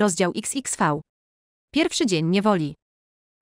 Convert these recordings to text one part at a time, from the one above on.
Rozdział XXV. Pierwszy dzień niewoli.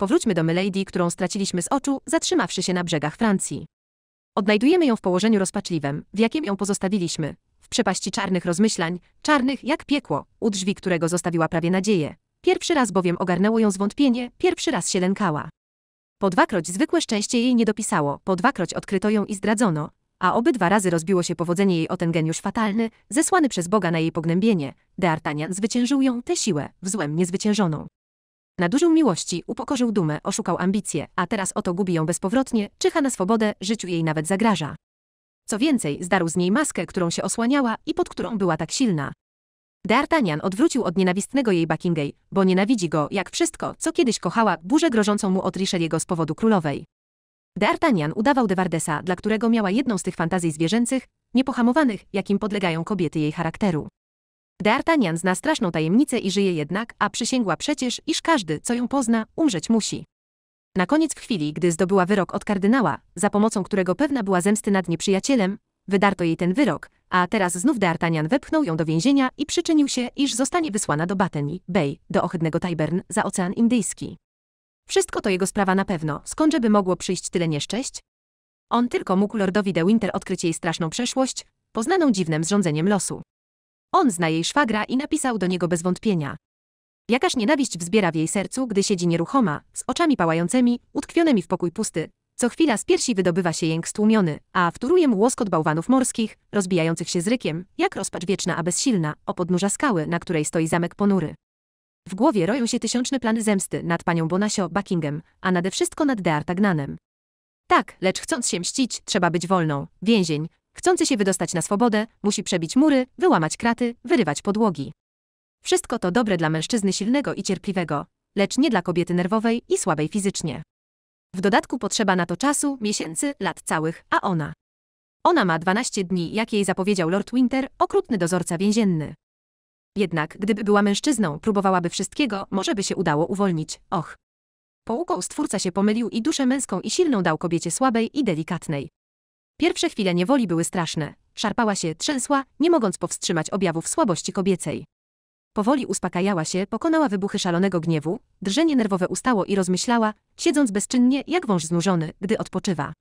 Powróćmy do Milady, którą straciliśmy z oczu, zatrzymawszy się na brzegach Francji. Odnajdujemy ją w położeniu rozpaczliwym, w jakim ją pozostawiliśmy, w przepaści czarnych rozmyślań, czarnych jak piekło, u drzwi którego zostawiła prawie nadzieję. Pierwszy raz bowiem ogarnęło ją zwątpienie, pierwszy raz się lękała. Po dwakroć zwykłe szczęście jej nie dopisało, po dwakroć odkryto ją i zdradzono, a obydwa razy rozbiło się powodzenie jej o ten geniusz fatalny, zesłany przez Boga na jej pognębienie. D'Artagnan zwyciężył ją tę siłę, w złem niezwyciężoną. Nadużył miłości, upokorzył dumę, oszukał ambicje, a teraz oto gubi ją bezpowrotnie, czyha na swobodę, życiu jej nawet zagraża. Co więcej, zdarł z niej maskę, którą się osłaniała i pod którą była tak silna. D'Artagnan odwrócił od nienawistnego jej Buckingham, bo nienawidzi go, jak wszystko, co kiedyś kochała, burzę grożącą mu od jego z powodu królowej. D'Artagnan udawał de Vardesa, dla którego miała jedną z tych fantazji zwierzęcych, niepohamowanych, jakim podlegają kobiety jej charakteru. D'Artagnan zna straszną tajemnicę i żyje jednak, a przysięgła przecież, iż każdy, co ją pozna, umrzeć musi. Na koniec w chwili, gdy zdobyła wyrok od kardynała, za pomocą którego pewna była zemsty nad nieprzyjacielem, wydarto jej ten wyrok, a teraz znów D'Artagnan wepchnął ją do więzienia i przyczynił się, iż zostanie wysłana do Batany Bay, do ohydnego Tibern, za Ocean Indyjski. Wszystko to jego sprawa na pewno, skądżeby mogło przyjść tyle nieszczęść? On tylko mógł lordowi de Winter odkryć jej straszną przeszłość, poznaną dziwnym zrządzeniem losu. On zna jej szwagra i napisał do niego bez wątpienia. Jakaż nienawiść wzbiera w jej sercu, gdy siedzi nieruchoma, z oczami pałającymi, utkwionymi w pokój pusty. Co chwila z piersi wydobywa się jęk stłumiony, a wtóruje mu łoskot bałwanów morskich, rozbijających się z rykiem, jak rozpacz wieczna, a bezsilna, o podnóża skały, na której stoi zamek ponury. W głowie roją się tysiączne plany zemsty nad panią Bonasio Buckingham, a nade wszystko nad D'Artagnanem. Tak, lecz chcąc się mścić, trzeba być wolną. Więzień, chcący się wydostać na swobodę, musi przebić mury, wyłamać kraty, wyrywać podłogi. Wszystko to dobre dla mężczyzny silnego i cierpliwego, lecz nie dla kobiety nerwowej i słabej fizycznie. W dodatku potrzeba na to czasu, miesięcy, lat całych, a ona. Ona ma 12 dni, jak jej zapowiedział Lord Winter, okrutny dozorca więzienny. Jednak gdyby była mężczyzną, próbowałaby wszystkiego, może by się udało uwolnić. Och. Pouką stwórca się pomylił i duszę męską i silną dał kobiecie słabej i delikatnej. Pierwsze chwile niewoli były straszne. Szarpała się, trzęsła, nie mogąc powstrzymać objawów słabości kobiecej. Powoli uspokajała się, pokonała wybuchy szalonego gniewu, drżenie nerwowe ustało i rozmyślała, siedząc bezczynnie jak wąż znużony, gdy odpoczywa.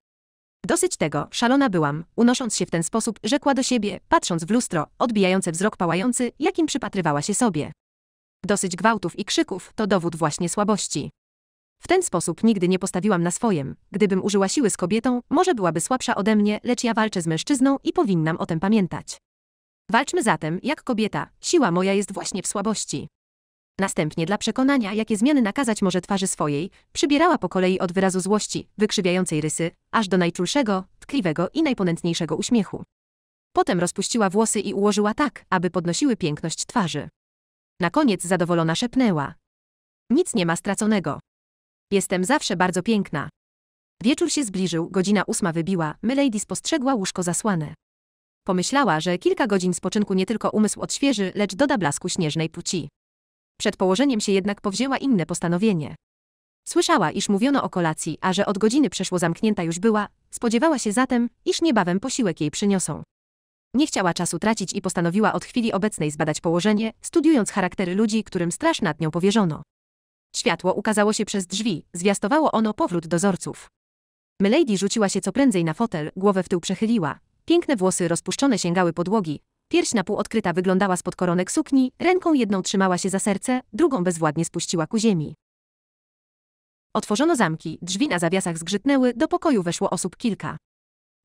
Dosyć tego, szalona byłam, unosząc się w ten sposób, rzekła do siebie, patrząc w lustro, odbijające wzrok pałający, jakim przypatrywała się sobie. Dosyć gwałtów i krzyków, to dowód właśnie słabości. W ten sposób nigdy nie postawiłam na swojem. Gdybym użyła siły z kobietą, może byłaby słabsza ode mnie, lecz ja walczę z mężczyzną i powinnam o tym pamiętać. Walczmy zatem, jak kobieta, siła moja jest właśnie w słabości. Następnie dla przekonania, jakie zmiany nakazać może twarzy swojej, przybierała po kolei od wyrazu złości, wykrzywiającej rysy, aż do najczulszego, tkliwego i najponętniejszego uśmiechu. Potem rozpuściła włosy i ułożyła tak, aby podnosiły piękność twarzy. Na koniec zadowolona szepnęła. Nic nie ma straconego. Jestem zawsze bardzo piękna. Wieczór się zbliżył, godzina ósma wybiła, Milady spostrzegła łóżko zasłane. Pomyślała, że kilka godzin spoczynku nie tylko umysł odświeży, lecz doda blasku śnieżnej płci. Przed położeniem się jednak powzięła inne postanowienie. Słyszała, iż mówiono o kolacji, a że od godziny przeszło zamknięta już była, spodziewała się zatem, iż niebawem posiłek jej przyniosą. Nie chciała czasu tracić i postanowiła od chwili obecnej zbadać położenie, studiując charaktery ludzi, którym straż nad nią powierzono. Światło ukazało się przez drzwi, zwiastowało ono powrót dozorców. Milady rzuciła się co prędzej na fotel, głowę w tył przechyliła. Piękne włosy rozpuszczone sięgały podłogi, Pierś na pół odkryta wyglądała spod koronek sukni, ręką jedną trzymała się za serce, drugą bezwładnie spuściła ku ziemi. Otworzono zamki, drzwi na zawiasach zgrzytnęły, do pokoju weszło osób kilka.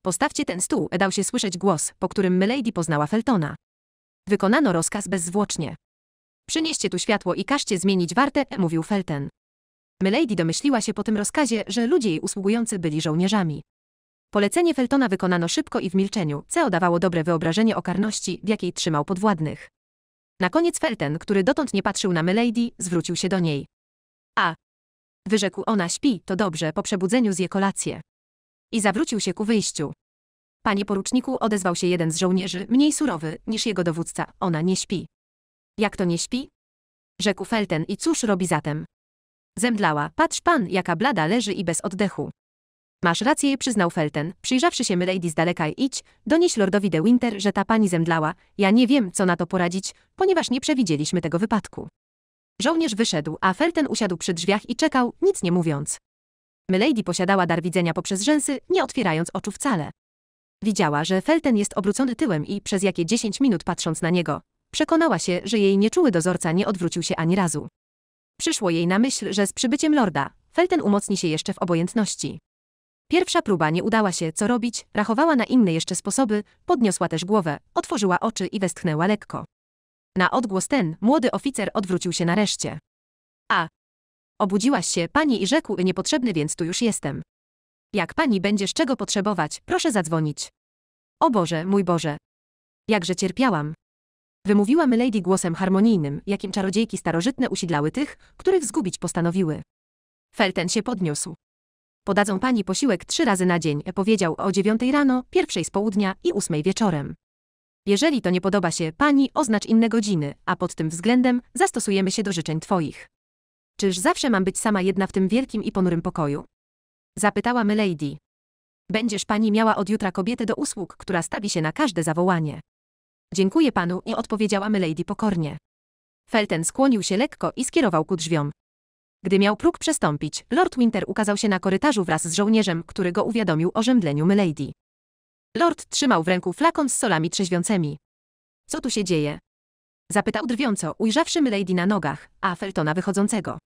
Postawcie ten stół, dał się słyszeć głos, po którym Milady poznała Feltona. Wykonano rozkaz bezzwłocznie. Przynieście tu światło i każcie zmienić wartę, mówił Felten. Milady domyśliła się po tym rozkazie, że ludzie jej usługujący byli żołnierzami. Polecenie Feltona wykonano szybko i w milczeniu, co dawało dobre wyobrażenie o karności, w jakiej trzymał podwładnych. Na koniec Felten, który dotąd nie patrzył na Milady, zwrócił się do niej. A. Wyrzekł ona śpi, to dobrze, po przebudzeniu zje kolację. I zawrócił się ku wyjściu. Panie poruczniku, odezwał się jeden z żołnierzy, mniej surowy niż jego dowódca, ona nie śpi. Jak to nie śpi? Rzekł Felten i cóż robi zatem? Zemdlała, patrz pan, jaka blada leży i bez oddechu. Masz rację, przyznał Felten, przyjrzawszy się Milady z daleka i idź, donieś lordowi de Winter, że ta pani zemdlała, ja nie wiem, co na to poradzić, ponieważ nie przewidzieliśmy tego wypadku. Żołnierz wyszedł, a Felten usiadł przy drzwiach i czekał, nic nie mówiąc. Milady posiadała dar widzenia poprzez rzęsy, nie otwierając oczu wcale. Widziała, że Felten jest obrócony tyłem i przez jakie dziesięć minut patrząc na niego, przekonała się, że jej nieczuły dozorca nie odwrócił się ani razu. Przyszło jej na myśl, że z przybyciem lorda, Felten umocni się jeszcze w obojętności. Pierwsza próba nie udała się, co robić, rachowała na inne jeszcze sposoby, podniosła też głowę, otworzyła oczy i westchnęła lekko. Na odgłos ten młody oficer odwrócił się nareszcie. A. Obudziłaś się, pani i rzekł, niepotrzebny więc tu już jestem. Jak pani będziesz czego potrzebować, proszę zadzwonić. O Boże, mój Boże. Jakże cierpiałam. Wymówiła Milady głosem harmonijnym, jakim czarodziejki starożytne usidlały tych, których zgubić postanowiły. Felten się podniósł. Podadzą pani posiłek trzy razy na dzień, powiedział o dziewiątej rano, pierwszej z południa i ósmej wieczorem. Jeżeli to nie podoba się pani, oznacz inne godziny, a pod tym względem zastosujemy się do życzeń twoich. Czyż zawsze mam być sama jedna w tym wielkim i ponurym pokoju? Zapytała lady. Będziesz pani miała od jutra kobietę do usług, która stawi się na każde zawołanie. Dziękuję panu i odpowiedziała lady pokornie. Felten skłonił się lekko i skierował ku drzwiom. Gdy miał próg przestąpić, Lord Winter ukazał się na korytarzu wraz z żołnierzem, który go uwiadomił o żembleniu Milady. Lord trzymał w ręku flakon z solami trzeźwiącymi. Co tu się dzieje? Zapytał drwiąco, ujrzawszy Milady na nogach, a Feltona wychodzącego.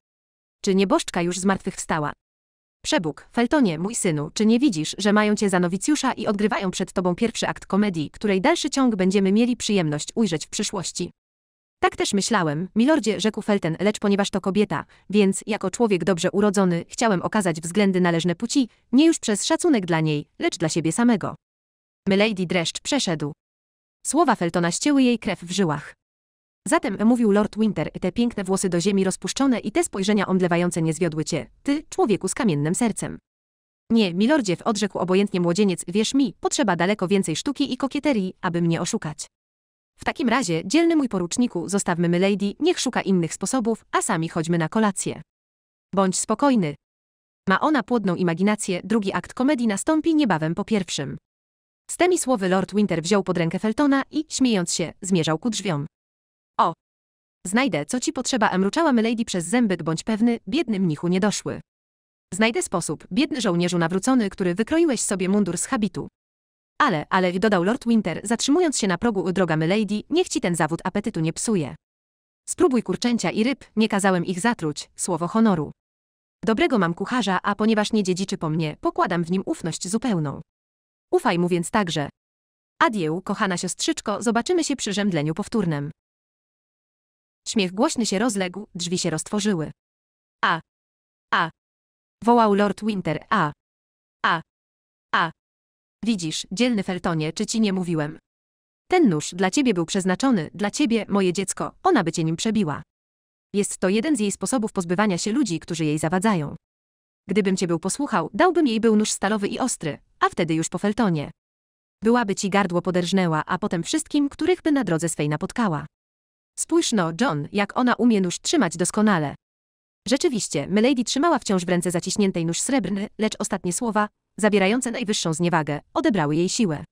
Czy nieboszczka już zmartwychwstała? Przebóg, Feltonie, mój synu, czy nie widzisz, że mają cię za nowicjusza i odgrywają przed tobą pierwszy akt komedii, której dalszy ciąg będziemy mieli przyjemność ujrzeć w przyszłości? Tak też myślałem, milordzie, rzekł Felten, lecz ponieważ to kobieta, więc, jako człowiek dobrze urodzony, chciałem okazać względy należne płci, nie już przez szacunek dla niej, lecz dla siebie samego. Milady dreszcz przeszedł. Słowa Feltona ścięły jej krew w żyłach. Zatem, mówił Lord Winter, te piękne włosy do ziemi rozpuszczone i te spojrzenia omdlewające nie zwiodły cię, ty, człowieku z kamiennym sercem. Nie, milordzie, w odrzekł obojętnie młodzieniec, wierz mi, potrzeba daleko więcej sztuki i kokieterii, aby mnie oszukać. W takim razie, dzielny mój poruczniku, zostawmy Lady, niech szuka innych sposobów, a sami chodźmy na kolację. Bądź spokojny. Ma ona płodną imaginację, drugi akt komedii nastąpi niebawem po pierwszym. Z tymi słowy Lord Winter wziął pod rękę Feltona i, śmiejąc się, zmierzał ku drzwiom. O! Znajdę, co ci potrzeba, mruczała Milady przez zęby, bądź pewny, biedny mnichu nie doszły. Znajdę sposób, biedny żołnierzu nawrócony, który wykroiłeś sobie mundur z habitu. Ale, ale, dodał Lord Winter, zatrzymując się na progu droga Milady, niech ci ten zawód apetytu nie psuje. Spróbuj kurczęcia i ryb, nie kazałem ich zatruć, słowo honoru. Dobrego mam kucharza, a ponieważ nie dziedziczy po mnie, pokładam w nim ufność zupełną. Ufaj mu więc także. Adieu, kochana siostrzyczko, zobaczymy się przy rzemdleniu powtórnym. Śmiech głośny się rozległ, drzwi się roztworzyły. A. A. Wołał Lord Winter. A. A. A. Widzisz, dzielny Feltonie, czy ci nie mówiłem? Ten nóż dla ciebie był przeznaczony, dla ciebie, moje dziecko, ona by cię nim przebiła. Jest to jeden z jej sposobów pozbywania się ludzi, którzy jej zawadzają. Gdybym cię był posłuchał, dałbym jej był nóż stalowy i ostry, a wtedy już po Feltonie. Byłaby ci gardło poderżnęła, a potem wszystkim, których by na drodze swej napotkała. Spójrz no, John, jak ona umie nóż trzymać doskonale. Rzeczywiście, Milady trzymała wciąż w ręce zaciśniętej nóż srebrny, lecz ostatnie słowa, zabierające najwyższą zniewagę, odebrały jej siłę.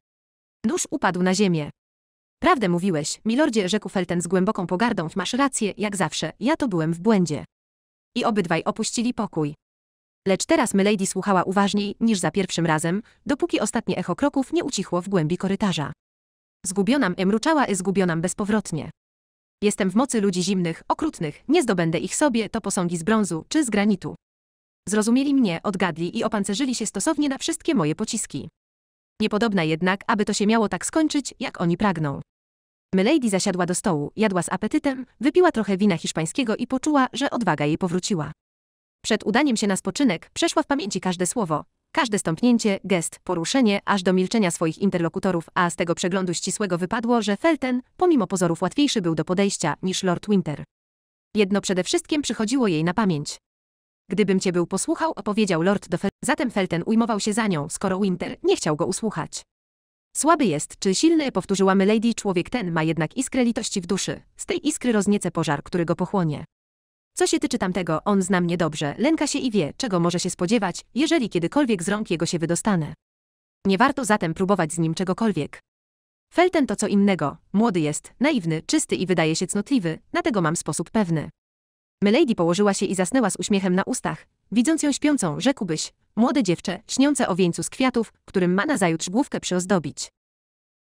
Nóż upadł na ziemię. Prawdę mówiłeś, milordzie, rzekł Felten z głęboką pogardą. Masz rację, jak zawsze, ja to byłem w błędzie. I obydwaj opuścili pokój. Lecz teraz Milady słuchała uważniej niż za pierwszym razem, dopóki ostatnie echo kroków nie ucichło w głębi korytarza. Zgubionam emruczała i zgubionam bezpowrotnie. Jestem w mocy ludzi zimnych, okrutnych, nie zdobędę ich sobie, to posągi z brązu czy z granitu. Zrozumieli mnie, odgadli i opancerzyli się stosownie na wszystkie moje pociski. Niepodobna jednak, aby to się miało tak skończyć, jak oni pragną. Milady zasiadła do stołu, jadła z apetytem, wypiła trochę wina hiszpańskiego i poczuła, że odwaga jej powróciła. Przed udaniem się na spoczynek przeszła w pamięci każde słowo, każde stąpnięcie, gest, poruszenie, aż do milczenia swoich interlokutorów, a z tego przeglądu ścisłego wypadło, że Felten, pomimo pozorów łatwiejszy był do podejścia niż Lord Winter. Jedno przede wszystkim przychodziło jej na pamięć. Gdybym cię był posłuchał, opowiedział lord do Fel Zatem Felten ujmował się za nią, skoro Winter nie chciał go usłuchać. Słaby jest, czy silny, powtórzyła Milady, człowiek ten ma jednak iskrę litości w duszy. Z tej iskry rozniece pożar, który go pochłonie. Co się tyczy tamtego, on zna mnie dobrze, lęka się i wie, czego może się spodziewać, jeżeli kiedykolwiek z rąk jego się wydostanę. Nie warto zatem próbować z nim czegokolwiek. Felten to co innego, młody jest, naiwny, czysty i wydaje się cnotliwy, na tego mam sposób pewny. Milady położyła się i zasnęła z uśmiechem na ustach. Widząc ją śpiącą, rzekłbyś, młode dziewczę, śniące o wieńcu z kwiatów, którym ma nazajutrz główkę przyozdobić.